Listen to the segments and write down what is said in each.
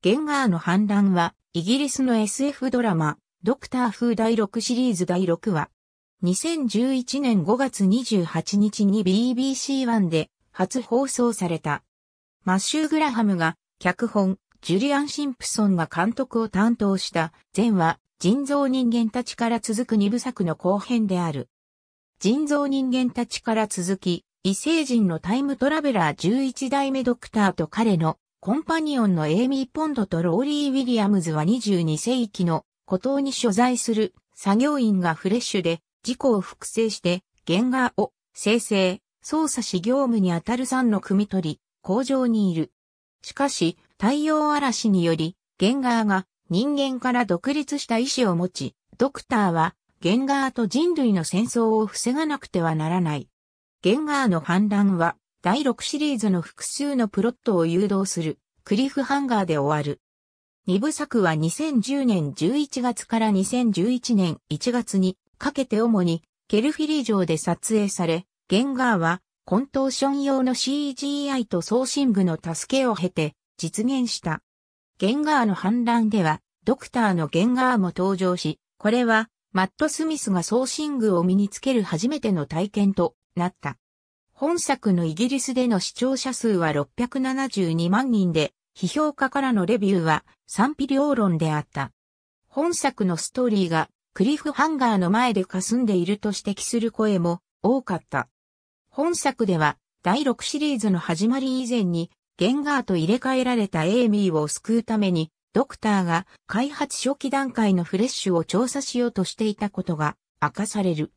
ゲンガーの反乱は、イギリスの SF ドラマ、ドクター風第6シリーズ第6話。2011年5月28日に BBC1 で初放送された。マッシュー・グラハムが脚本、ジュリアン・シンプソンが監督を担当した前話、人造人間たちから続く2部作の後編である。人造人間たちから続き、異星人のタイムトラベラー11代目ドクターと彼のコンパニオンのエイミー・ポンドとローリー・ウィリアムズは22世紀の孤島に所在する作業員がフレッシュで事故を複製して原画を生成、操作し業務にあたる3の組み取り、工場にいる。しかし、太陽嵐により、ゲンガーが人間から独立した意志を持ち、ドクターはゲンガーと人類の戦争を防がなくてはならない。ゲンガーの反乱は第6シリーズの複数のプロットを誘導する、クリフハンガーで終わる。2部作は2010年11月から2011年1月にかけて主にケルフィリー城で撮影され、ゲンガーはコントーション用の CGI と送信部の助けを経て実現した。ゲンガーの反乱ではドクターのゲンガーも登場し、これはマット・スミスが送信具を身につける初めての体験となった。本作のイギリスでの視聴者数は672万人で、批評家からのレビューは賛否両論であった。本作のストーリーがクリフハンガーの前で霞んでいると指摘する声も多かった。本作では第6シリーズの始まり以前にゲンガーと入れ替えられたエイミーを救うためにドクターが開発初期段階のフレッシュを調査しようとしていたことが明かされる。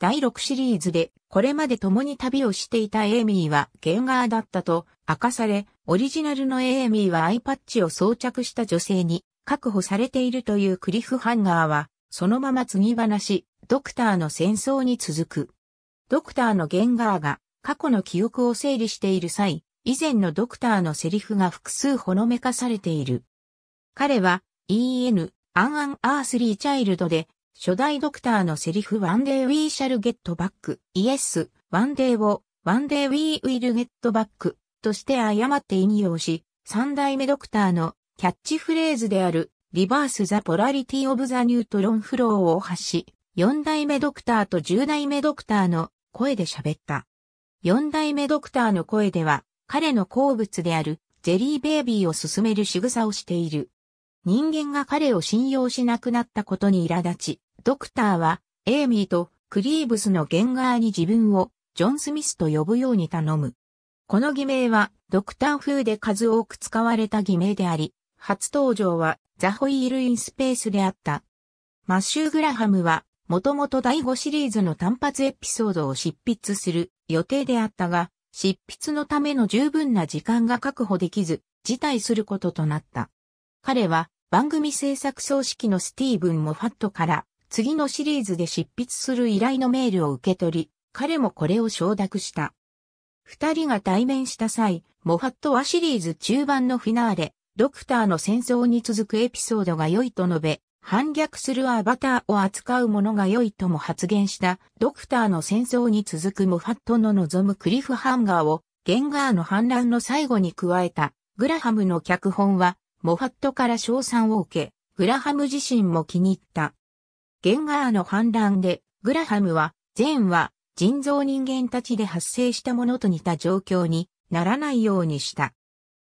第6シリーズで、これまで共に旅をしていたエイミーはゲンガーだったと明かされ、オリジナルのエイミーはアイパッチを装着した女性に確保されているというクリフハンガーは、そのまま継ぎ話、ドクターの戦争に続く。ドクターのゲンガーが過去の記憶を整理している際、以前のドクターのセリフが複数ほのめかされている。彼は EN アンアンアースリーチャイルドで初代ドクターのセリフ One day we shall get back. Yes, one day を One day we will get back として誤って引用し、三代目ドクターのキャッチフレーズであるリバース・ザ・ポラリティ・オブ・ザ・ニュートロン・フローを発し、四代目ドクターと十代目ドクターの声で喋った。四代目ドクターの声では、彼の好物であるジェリーベイビーを進める仕草をしている。人間が彼を信用しなくなったことに苛立ち、ドクターは、エイミーとクリーブスのゲンガーに自分をジョン・スミスと呼ぶように頼む。この偽名は、ドクター風で数多く使われた偽名であり、初登場は、ザ・ホイール・イン・スペースであった。マッシュ・グラハムは、もともと第5シリーズの単発エピソードを執筆する予定であったが、執筆のための十分な時間が確保できず、辞退することとなった。彼は番組制作総指揮のスティーブン・モファットから次のシリーズで執筆する依頼のメールを受け取り、彼もこれを承諾した。二人が対面した際、モハットはシリーズ中盤のフィナーレ、ドクターの戦争に続くエピソードが良いと述べ、反逆するアバターを扱うものが良いとも発言したドクターの戦争に続くモハットの望むクリフハンガーをゲンガーの反乱の最後に加えたグラハムの脚本はモハットから賞賛を受け、グラハム自身も気に入った。ゲンガーの反乱で、グラハムは、善は人造人間たちで発生したものと似た状況にならないようにした。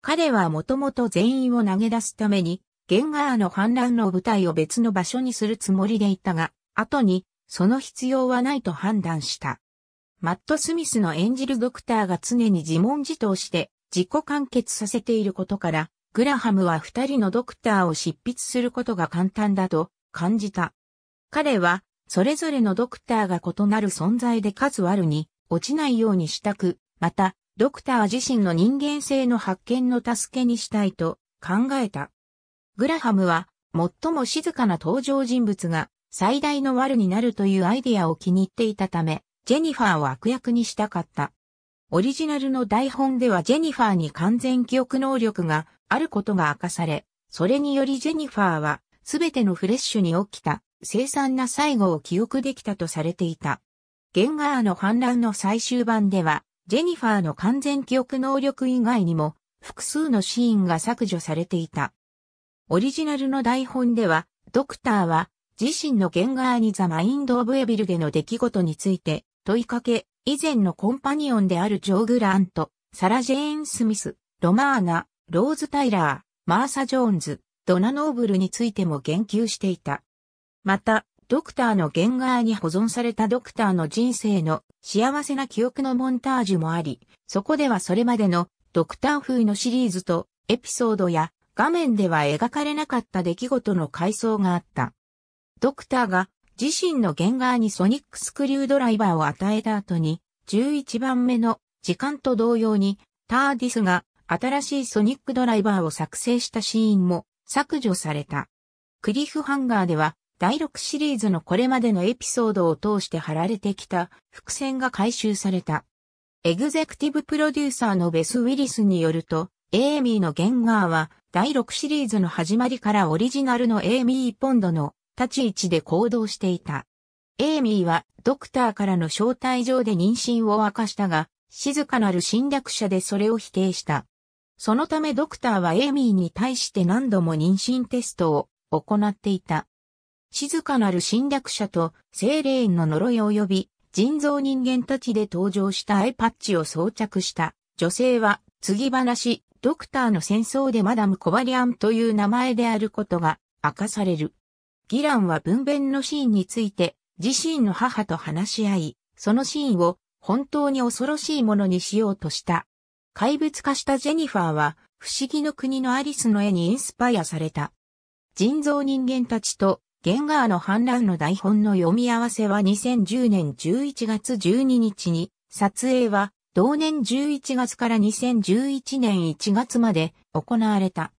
彼はもともと全員を投げ出すために、ゲンガーの反乱の舞台を別の場所にするつもりでいたが、後に、その必要はないと判断した。マット・スミスの演じるドクターが常に自問自答して自己完結させていることから、グラハムは二人のドクターを執筆することが簡単だと感じた。彼は、それぞれのドクターが異なる存在で数あるに、落ちないようにしたく、また、ドクター自身の人間性の発見の助けにしたいと考えた。グラハムは、最も静かな登場人物が最大の悪になるというアイディアを気に入っていたため、ジェニファーを悪役にしたかった。オリジナルの台本ではジェニファーに完全記憶能力があることが明かされ、それによりジェニファーはすべてのフレッシュに起きた凄惨な最後を記憶できたとされていた。ゲンガーの反乱の最終版では、ジェニファーの完全記憶能力以外にも、複数のシーンが削除されていた。オリジナルの台本では、ドクターは、自身のゲンガーにザ・マインド・オブ・エビルでの出来事について、問いかけ、以前のコンパニオンであるジョー・グラント、サラ・ジェーン・スミス、ロマーナ、ローズ・タイラー、マーサ・ジョーンズ、ドナ・ノーブルについても言及していた。また、ドクターの原画に保存されたドクターの人生の幸せな記憶のモンタージュもあり、そこではそれまでのドクター風のシリーズとエピソードや画面では描かれなかった出来事の回想があった。ドクターが自身の原画にソニックスクリュードライバーを与えた後に、11番目の時間と同様に、ターディスが新しいソニックドライバーを作成したシーンも削除された。クリフハンガーでは第6シリーズのこれまでのエピソードを通して貼られてきた伏線が回収された。エグゼクティブプロデューサーのベス・ウィリスによると、エイミーのゲンガーは第6シリーズの始まりからオリジナルのエイミー・ポンドの立ち位置で行動していた。エイミーはドクターからの招待状で妊娠を明かしたが、静かなる侵略者でそれを否定した。そのためドクターはエイミーに対して何度も妊娠テストを行っていた。静かなる侵略者と精霊の呪い及び人造人間たちで登場したアイパッチを装着した女性は次話ドクターの戦争でマダム・コバリアンという名前であることが明かされる。ギランは分娩のシーンについて自身の母と話し合い、そのシーンを本当に恐ろしいものにしようとした。怪物化したジェニファーは不思議の国のアリスの絵にインスパイアされた。人造人間たちとゲンガーの反乱の台本の読み合わせは2010年11月12日に、撮影は同年11月から2011年1月まで行われた。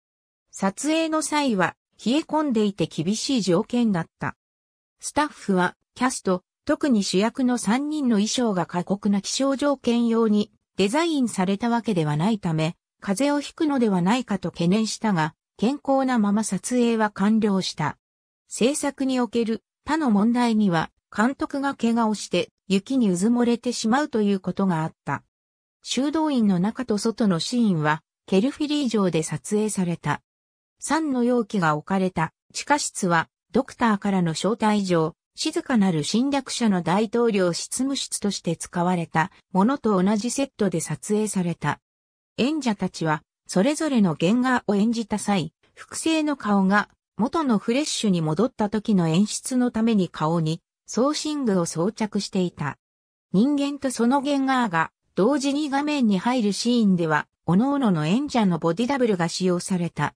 撮影の際は冷え込んでいて厳しい条件だった。スタッフはキャスト、特に主役の3人の衣装が過酷な気象条件用にデザインされたわけではないため、風邪をひくのではないかと懸念したが、健康なまま撮影は完了した。制作における他の問題には、監督が怪我をして雪にうずもれてしまうということがあった。修道院の中と外のシーンは、ケルフィリー城で撮影された。酸の容器が置かれた地下室は、ドクターからの招待状、静かなる侵略者の大統領執務室として使われたものと同じセットで撮影された。演者たちは、それぞれの原画を演じた際、複製の顔が元のフレッシュに戻った時の演出のために顔に送信具を装着していた。人間とそのゲンガーが同時に画面に入るシーンでは、各々の演者のボディダブルが使用された。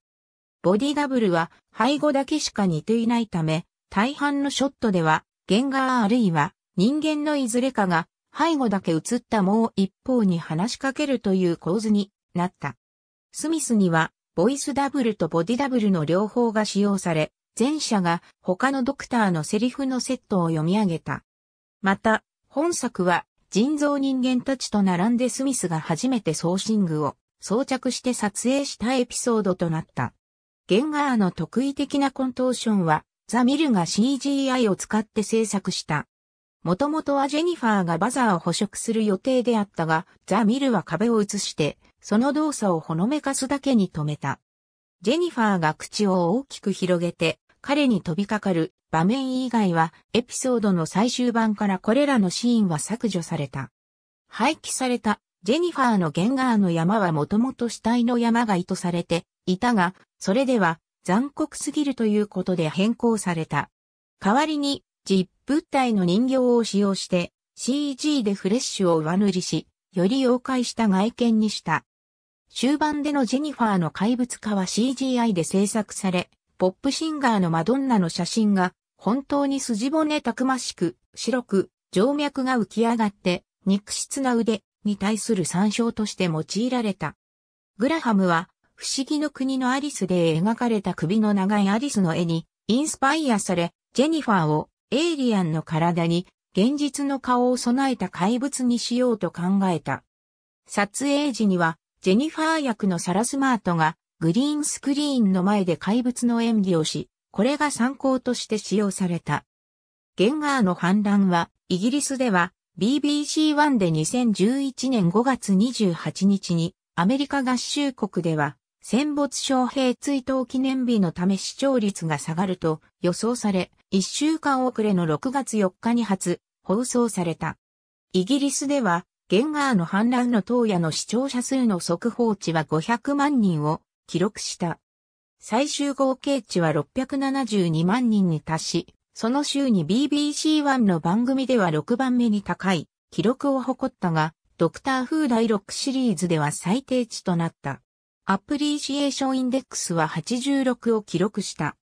ボディダブルは背後だけしか似ていないため、大半のショットでは、ゲンガーあるいは人間のいずれかが背後だけ映ったもう一方に話しかけるという構図になった。スミスにはボイスダブルとボディダブルの両方が使用され、前者が他のドクターのセリフのセットを読み上げた。また、本作は人造人間たちと並んでスミスが初めて送信具を装着して撮影したエピソードとなった。ゲンガーの特異的なコントーションはザ・ミルが CGI を使って制作した。もともとはジェニファーがバザーを捕食する予定であったが、ザ・ミルは壁を映してその動作をほのめかすだけに止めた。ジェニファーが口を大きく広げて、彼に飛びかかる場面以外は、エピソードの最終版からこれらのシーンは削除された。廃棄されたジェニファーのゲンガーの山はもともと死体の山が意図されていたが、それでは残酷すぎるということで変更された。代わりに、実物体の人形を使用して、CG でフレッシュを上塗りし、より妖怪した外見にした。終盤でのジェニファーの怪物化は CGI で制作され、ポップシンガーのマドンナの写真が本当に筋骨たくましく、白く、静脈が浮き上がって、肉質な腕に対する参照として用いられた。グラハムは、不思議の国のアリスで描かれた首の長いアリスの絵に、インスパイアされ、ジェニファーをエイリアンの体に現実の顔を備えた怪物にしようと考えた。撮影時にはジェニファー役のサラスマートがグリーンスクリーンの前で怪物の演技をし、これが参考として使用された。ゲンガーの反乱は、イギリスでは BBC1 で2011年5月28日に、アメリカ合衆国では、戦没将兵追悼記念日のため視聴率が下がると予想され、1週間遅れの6月4日に初放送された。イギリスではゲンガーの反乱の当夜の視聴者数の速報値は500万人を記録した。最終合計値は672万人に達し、その週に BBC1 の番組では6番目に高い記録を誇ったが、ドクターフー第6シリーズでは最低値となった。アプリシエーションインデックスは86を記録した。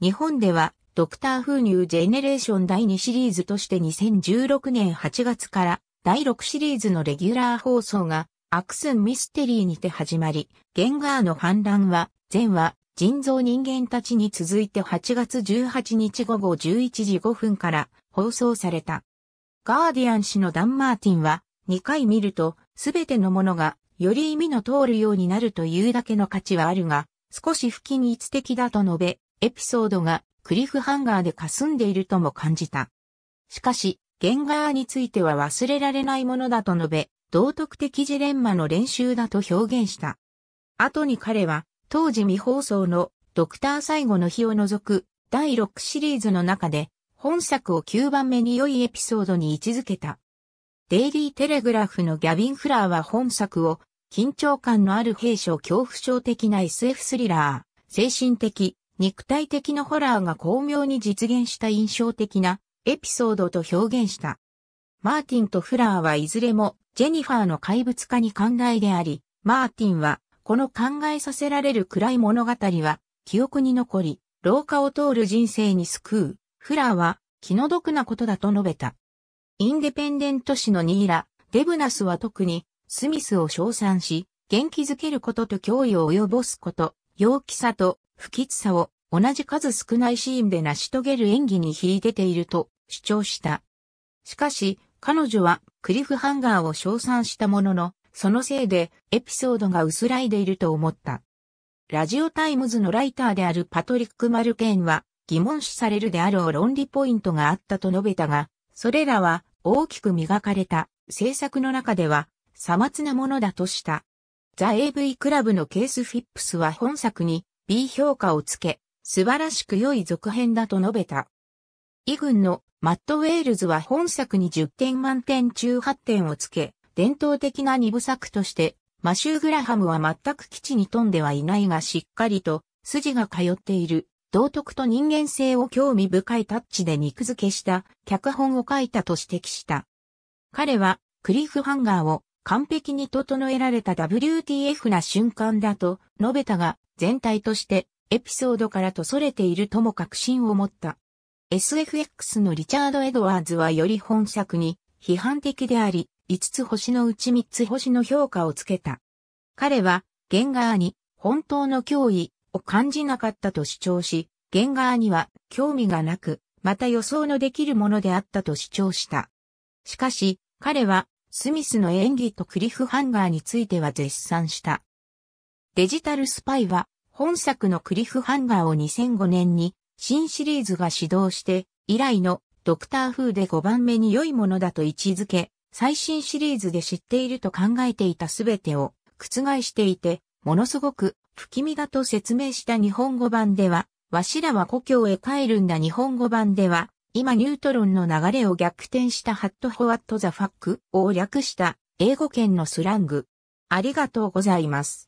日本では、ドクターフーニュージェネレーション第2シリーズとして2016年8月から第6シリーズのレギュラー放送が、アクスンミステリーにて始まり、ゲンガーの反乱は、前話、人造人間たちに続いて8月18日午後11時5分から放送された。ガーディアン氏のダン・マーティンは、2回見ると、すべてのものが、より意味の通るようになるというだけの価値はあるが、少し不均一的だと述べ、エピソードがクリフハンガーで霞んでいるとも感じた。しかし、ゲンガーについては忘れられないものだと述べ、道徳的ジレンマの練習だと表現した。後に彼は、当時未放送のドクター最後の日を除く第6シリーズの中で、本作を9番目に良いエピソードに位置づけた。デイリーテレグラフのギャビン・フラーは本作を緊張感のある兵所恐怖症的な SF スリラー、精神的、肉体的なホラーが巧妙に実現した印象的なエピソードと表現した。マーティンとフラーはいずれもジェニファーの怪物化に寛大であり、マーティンはこの考えさせられる暗い物語は記憶に残り、廊下を通る人生に救う、フラーは気の毒なことだと述べた。インデペンデント誌のニーラ、デブナスは特にスミスを称賛し、元気づけることと脅威を及ぼすこと、陽気さと不吉さを同じ数少ないシーンで成し遂げる演技に秀でていると主張した。しかし、彼女はクリフハンガーを称賛したものの、そのせいでエピソードが薄らいでいると思った。ラジオタイムズのライターであるパトリック・マルケーンは疑問視されるであろう論理ポイントがあったと述べたが、それらは大きく磨かれた制作の中では、さまつなものだとした。ザ・ AV クラブのケース・フィップスは本作に B 評価をつけ、素晴らしく良い続編だと述べた。イグンのマット・ウェールズは本作に10点満点中8点をつけ、伝統的な二部作として、マシュー・グラハムは全く基地に富んではいないがしっかりと筋が通っている、道徳と人間性を興味深いタッチで肉付けした脚本を書いたと指摘した。彼はクリフハンガーを完璧に整えられた WTF な瞬間だと述べたが、全体としてエピソードからとそれているとも確信を持った。SFX のリチャード・エドワーズはより本作に批判的であり、5つ星のうち3つ星の評価をつけた。彼は、ゲンガーに本当の脅威を感じなかったと主張し、ゲンガーには興味がなく、また予想のできるものであったと主張した。しかし、彼は、スミスの演技とクリフハンガーについては絶賛した。デジタルスパイは、本作のクリフハンガーを2005年に新シリーズが始動して以来のドクター風で5番目に良いものだと位置づけ、最新シリーズで知っていると考えていた全てを覆していて、ものすごく不気味だと説明した日本語版では、わしらは故郷へ帰るんだ日本語版では、今ニュートロンの流れを逆転したハットフォワットザファックを略した英語圏のスラング。ありがとうございます。